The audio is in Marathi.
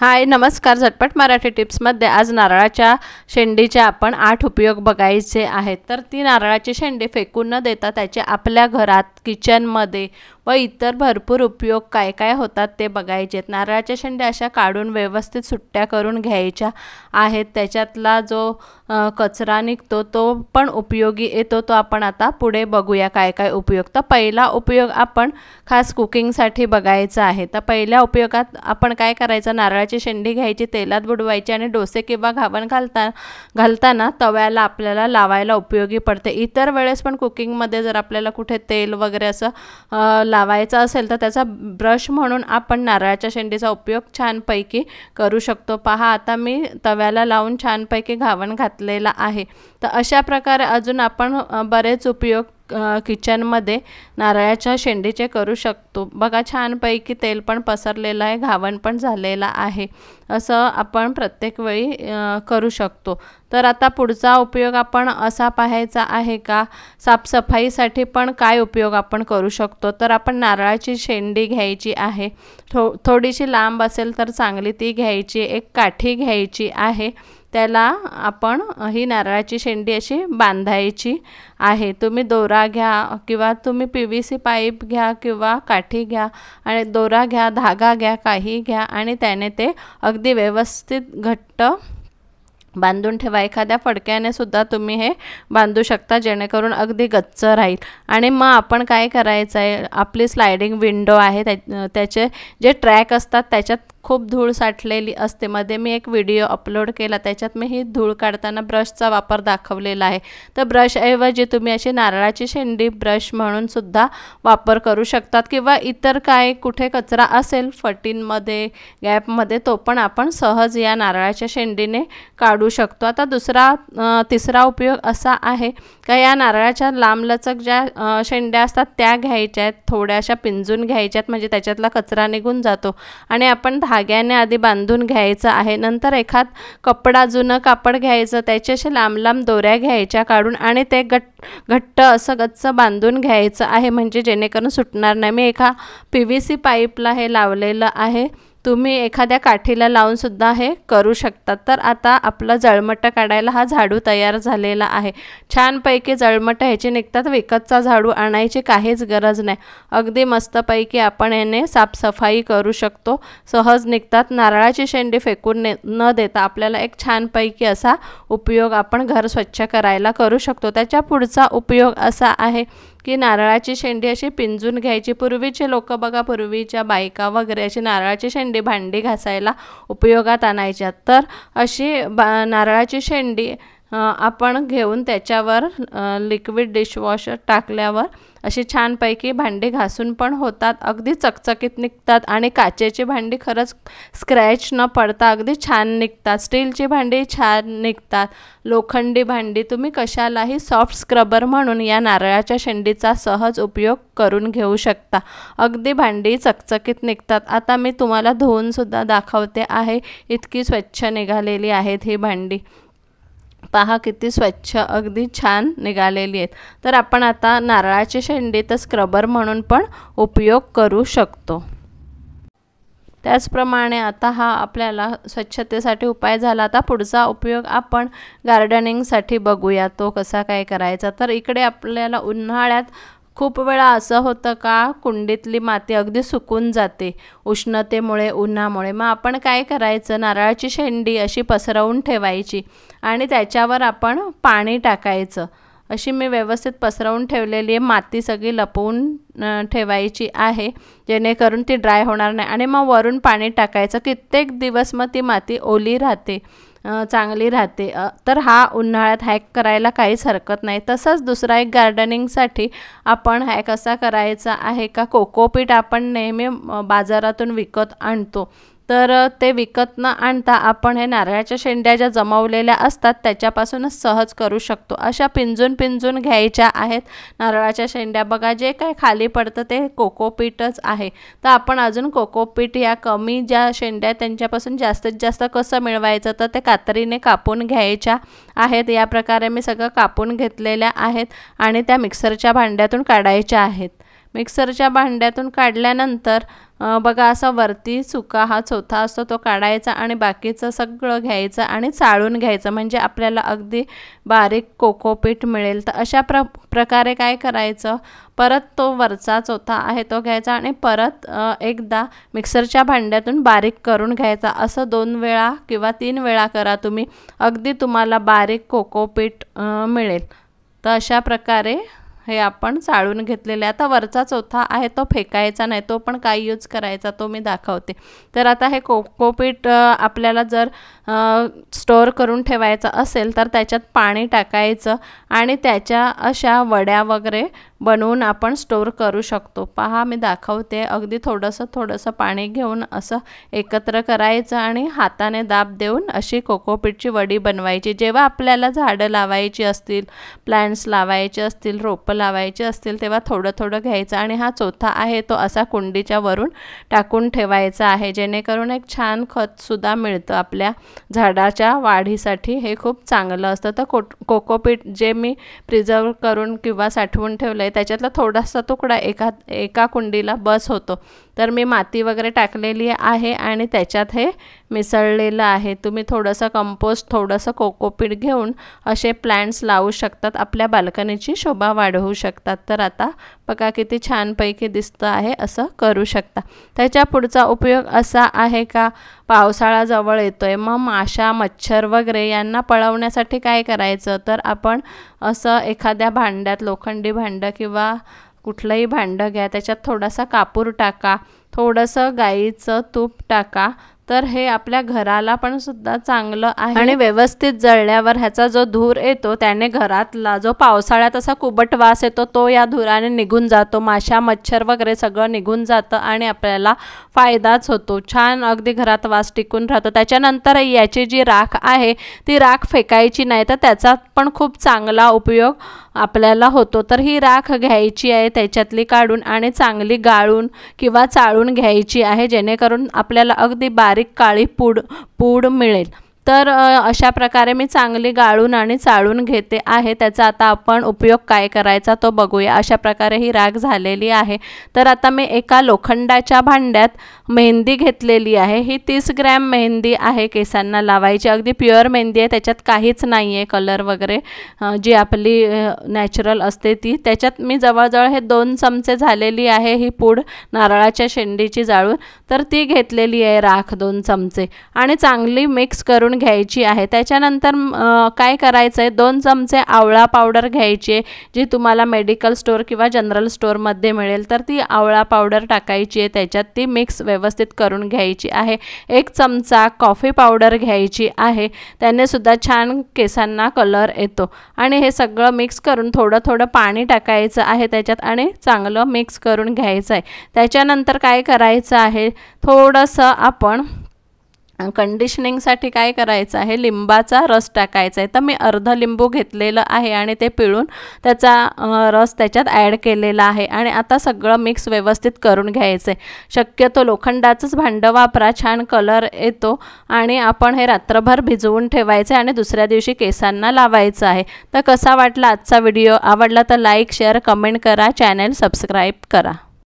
हाय नमस्कार झटपट मराठी टिप्समध्ये आज नारळाच्या शेंडीचे आपण आठ उपयोग बघायचे आहेत तर ती नारळाची शेंडी फेकून न देता त्याचे आपल्या घरात किचनमध्ये व इतर भरपूर उपयोग काय काय होतात ते बघायचेत नारळाच्या शेंड्या अशा काढून व्यवस्थित सुट्ट्या करून घ्यायच्या आहेत त्याच्यातला जो कचरा निघतो तो पण उपयोगी येतो तो आपण आता पुढे बघूया काय काय उपयोग तर पहिला उपयोग आपण खास कुकिंगसाठी बघायचा आहे तर पहिल्या उपयोगात आपण काय करायचं नारळाची शेंडी घ्यायची तेलात बुडवायची आणि डोसे किंवा घावण घालता घालताना तव्याला आपल्याला लावायला उपयोगी पडते इतर वेळेस पण कुकिंगमध्ये जर आपल्याला कुठे तेल वगैरे असं लावायचा असेल तर त्याचा ब्रश म्हणून आपण नारळाच्या शेंडीचा उपयोग छानपैकी करू शकतो पहा आता मी तव्याला लावून छानपैकी घावण घातलेला आहे तर अशा प्रकारे अजून आपण बरेच उपयोग किचनमध्ये नारळाच्या शेंडीचे करू शकतो बघा छानपैकी तेल पण पसरलेलं आहे घावण पण झालेलं आहे असं आपण प्रत्येक वेळी करू शकतो तर आता पुढचा उपयोग आपण असा पाहायचा आहे का साफसफाईसाठी पण काय उपयोग आपण करू शकतो तर आपण नारळाची शेंडी घ्यायची आहे थो थोडीशी लांब असेल तर चांगली ती घ्यायची एक काठी घ्यायची आहे त्याला आपण ही नारळाची शेंडी अशी बांधायची आहे तुम्ही दोरा घ्या किंवा तुम्ही पी व्ही सी पाईप घ्या किंवा काठी घ्या आणि दोरा घ्या धागा घ्या काही घ्या आणि त्याने ते अगदी व्यवस्थित घट्ट बांधून ठेवा एखाद्या फडक्याने सुद्धा तुम्ही हे बांधू शकता जेणेकरून अगदी गच्च राहील आणि मग आपण काय करायचं आहे आपली स्लायडिंग विंडो आहे त्या त्याचे जे ट्रॅक असतात त्याच्यात खूप धूळ साठलेली असते मध्ये मी एक व्हिडिओ अपलोड केला त्याच्यात मी ही धूळ काढताना ब्रशचा वापर दाखवलेला आहे तर ब्रशऐवजी तुम्ही अशी नारळाची शेंडी ब्रश म्हणून सुद्धा वापर करू शकतात किंवा इतर काय कुठे कचरा असेल फटींमध्ये गॅपमध्ये तो पण आपण सहज या नारळाच्या शेंडीने काढू शकतो आता दुसरा तिसरा उपयोग असा आहे का या नारळाच्या लांबलचक ज्या शेंड्या असतात त्या घ्यायच्या आहेत थोड्याशा पिंजून घ्यायच्या आहेत म्हणजे त्याच्यातला कचरा निघून जातो आणि आपण धाग्याने आधी बांधून घ्यायचं आहे नंतर एखाद कपडा जुनं कापड घ्यायचं त्याचे लांब लांब दोऱ्या घ्यायच्या काढून आणि ते गट घट्ट असं गच्च बांधून घ्यायचं आहे म्हणजे जेणेकरून सुटणार नाही मी एका पी व्ही सी पाईपला हे लावलेलं आहे तुम्ही एखाद्या काठीला लावूनसुद्धा हे करू शकता तर आता आपला जळमट काढायला हा झाडू तयार झालेला आहे छानपैकी जळमट ह्याचे निघतात विकतचा झाडू आणायची काहीच गरज नाही अगदी मस्तपैकी आपण याने साफसफाई करू शकतो सहज निघतात नारळाची शेंडी फेकून ने न देता आपल्याला एक छानपैकी असा उपयोग आपण घर स्वच्छ करायला करू शकतो त्याच्या पुढचा उपयोग असा आहे की नारळाची शेंडी अशी पिंजून घ्यायची पूर्वीचे लोक बघा पूर्वीच्या बायका वगैरे अशी नारळाची शेंडी भांडी घासायला उपयोगात आणायच्या तर अशी बा नारळाची शेंडी आपण घेऊन त्याच्यावर लिक्विड डिशवॉशर टाकल्यावर अशी छानपैकी भांडी घासून पण होतात अगदी चकचकीत निघतात आणि काचेची भांडी खरंच स्क्रॅच न पडता अगदी छान निघतात स्टीलची भांडी छान निघतात लोखंडी भांडी तुम्ही कशालाही सॉफ्ट स्क्रबर म्हणून या नारळाच्या शेंडीचा सहज उपयोग करून घेऊ शकता अगदी भांडी चकचकीत निघतात आता मी तुम्हाला धुवूनसुद्धा दाखवते आहे इतकी स्वच्छ निघालेली आहेत ही भांडी पहा किती स्वच्छ अगदी छान निघालेली आहेत तर आपण आता नारळाचे शेंडे तर स्क्रबर म्हणून पण उपयोग करू शकतो त्याचप्रमाणे आता हा आपल्याला स्वच्छतेसाठी उपाय झाला आता पुढचा उपयोग आपण गार्डनिंगसाठी बघूया तो कसा काय करायचा तर इकडे आपल्याला उन्हाळ्यात खूप वेळा असं होतं का कुंडीतली माती अगदी सुकून जाते उष्णतेमुळे उन्हामुळे मग आपण काय करायचं नारळाची शेंडी अशी पसरवून ठेवायची आणि त्याच्यावर आपण पाणी टाकायचं अशी मी व्यवस्थित पसरवून ठेवलेली आहे माती सगळी लपवून ठेवायची आहे जेणेकरून ती ड्राय होणार नाही आणि मग वरून पाणी टाकायचं कित्येक दिवस मग ती माती ओली राहते चांगली राहते तर हा उन्हाळ्यात हॅक करायला काहीच हरकत नाही तसंच दुसरा एक गार्डनिंगसाठी आपण हॅक असा करायचा आहे का कोकोपीट आपण नेहमी बाजारातून विकत आणतो तर ते विकत न आणता आपण हे नारळाच्या शेंड्या ज्या जमवलेल्या असतात त्याच्यापासूनच सहज करू शकतो अशा पिंजून पिंजून घ्यायच्या आहेत नारळाच्या शेंड्या बघा जे काय खाली पडतं ते कोकोपीटच आहे तर आपण अजून कोकोपीट या कमी ज्या शेंड्या त्यांच्यापासून जास्तीत जास्त कसं मिळवायचं तर ते कातरीने कापून घ्यायच्या आहेत या प्रकारे मी सगळं कापून घेतलेल्या आहेत आणि त्या मिक्सरच्या भांड्यातून काढायच्या आहेत मिक्सरच्या भांड्यातून काढल्यानंतर बघा असा वरती सुका हा चौथा असतो तो काढायचा आणि बाकीचं सगळं घ्यायचं आणि चाळून घ्यायचं म्हणजे आपल्याला अगदी बारीक कोकोपीठ मिळेल तर अशा प्र प्रकारे काय करायचं परत तो वरचा चौथा आहे तो घ्यायचा आणि परत एकदा मिक्सरच्या भांड्यातून बारीक करून घ्यायचा असं दोन वेळा किंवा तीन वेळा करा तुम्ही अगदी तुम्हाला बारीक कोकोपीठ मिळेल तर अशा प्रकारे हे आपण चाळून घेतलेले आता वरचा चौथा आहे तो फेकायचा नाही तो पण काय यूज करायचा तो मी दाखवते तर आता हे कोकोपीट आपल्याला जर स्टोअर करून ठेवायचं असेल तर त्याच्यात पाणी टाकायचं आणि त्याच्या अशा वड्या वगैरे बनवून आपण स्टोअर करू शकतो पहा मी दाखवते अगदी थोडंसं थोडंसं पाणी घेऊन असं एकत्र करायचं आणि हाताने दाब देऊन अशी कोकोपीटची वडी बनवायची जेव्हा आपल्याला झाडं लावायची असतील प्लांट्स लावायचे असतील रोपं लावायचे असतील तेव्हा थोडं थोडं घ्यायचं आणि हा चौथा आहे तो असा कुंडीच्या वरून टाकून ठेवायचा आहे जेणेकरून एक छान खतसुद्धा मिळतं आपल्या झाडाच्या वाढीसाठी हे खूप चांगलं असतं तर को कोकोपीट जे मी प्रिझर्व करून किंवा साठवून ठेवलं त्याच्यातला थोडासा तुकडा एका एका कुंडीला बस होतो तर मी माती वगैरे टाकलेली आहे आणि त्याच्यात हे मिसळलेलं आहे तुम्ही थोडंसं कंपोस्ट थोडंसं कोकोपीट घेऊन असे प्लांट्स लावू शकतात आपल्या बाल्कनीची शोभा वाढवू शकतात तर आता बघा किती छानपैकी दिसतं आहे असं करू शकता त्याच्या पुढचा उपयोग असा आहे का पावसाळा जवळ येतो आहे मग माशा मच्छर वगैरे यांना पळवण्यासाठी काय करायचं तर आपण असं एखाद्या भांड्यात लोखंडी भांडं किंवा कुठलंही भांडं घ्या त्याच्यात थोडासा कापूर टाका थोडंसं गाईचं तूप टाका तर हे आपल्या घराला पण सुद्धा चांगलं आहे आणि व्यवस्थित जळल्यावर ह्याचा जो धूर येतो त्याने घरातला जो पावसाळ्यात असा कुबट वास येतो तो या धुराने निघून जातो माशा मच्छर वगैरे सगळं निघून जातं आणि आपल्याला फायदाच होतो छान अगदी घरात वास टिकून राहतो त्याच्यानंतर याची जी राख आहे ती राख फेकायची नाही तर त्याचा पण खूप चांगला उपयोग आपल्याला होतो तर ही राख घ्यायची आहे त्याच्यातली काढून आणि चांगली गाळून किंवा चाळून घ्यायची आहे जेणेकरून आपल्याला अगदी बारीक काळी पूड पूड मिळेल तर अशा प्रकारे मी चांगली गाळून आणि चाळून घेते आहे त्याचा आता आपण उपयोग काय करायचा तो बघूया अशा प्रकारे ही राग झालेली आहे तर आता मी एका लोखंडाच्या भांड्यात मेहंदी घेतलेली आहे ही तीस ग्रॅम मेहंदी आहे केसांना लावायची अगदी प्युअर मेहंदी आहे त्याच्यात काहीच नाही आहे कलर वगैरे जी आपली नॅचरल असते ती त्याच्यात मी जवळजवळ हे दोन चमचे झालेली आहे ही पूड नारळाच्या शेंडीची जाळून तर ती घेतलेली आहे राख दोन चमचे आणि चांगली मिक्स करून घ्यायची आहे त्याच्यानंतर काय करायचं आहे दोन चमचे आवळा पावडर घ्यायची आहे जी तुम्हाला मेडिकल स्टोअर किंवा जनरल स्टोअरमध्ये मिळेल तर ती आवळा पावडर टाकायची आहे त्याच्यात ती मिक्स व्यवस्थित करून घ्यायची आहे एक चमचा कॉफी पावडर घ्यायची आहे त्याने सुद्धा छान केसांना कलर येतो आणि हे सगळं मिक्स करून थोडं थोडं पाणी टाकायचं आहे त्याच्यात आणि चांगलं मिक्स करून घ्यायचं आहे त्याच्यानंतर काय करायचं आहे थोडंसं आपण कंडिशनिंगसाठी काय करायचं आहे लिंबाचा रस टाकायचा आहे तर मी अर्ध लिंबू घेतलेलं आहे आणि ते पिळून त्याचा रस त्याच्यात ॲड केलेला आहे आणि आता सगळं मिक्स व्यवस्थित करून घ्यायचं आहे शक्यतो लोखंडाचंच भांडं वापरा छान कलर येतो आणि आपण हे रात्रभर भिजवून ठेवायचं आहे आणि दुसऱ्या दिवशी केसांना लावायचं आहे तर कसा वाटला आजचा व्हिडिओ आवडला तर लाईक शेअर कमेंट करा चॅनल सबस्क्राईब करा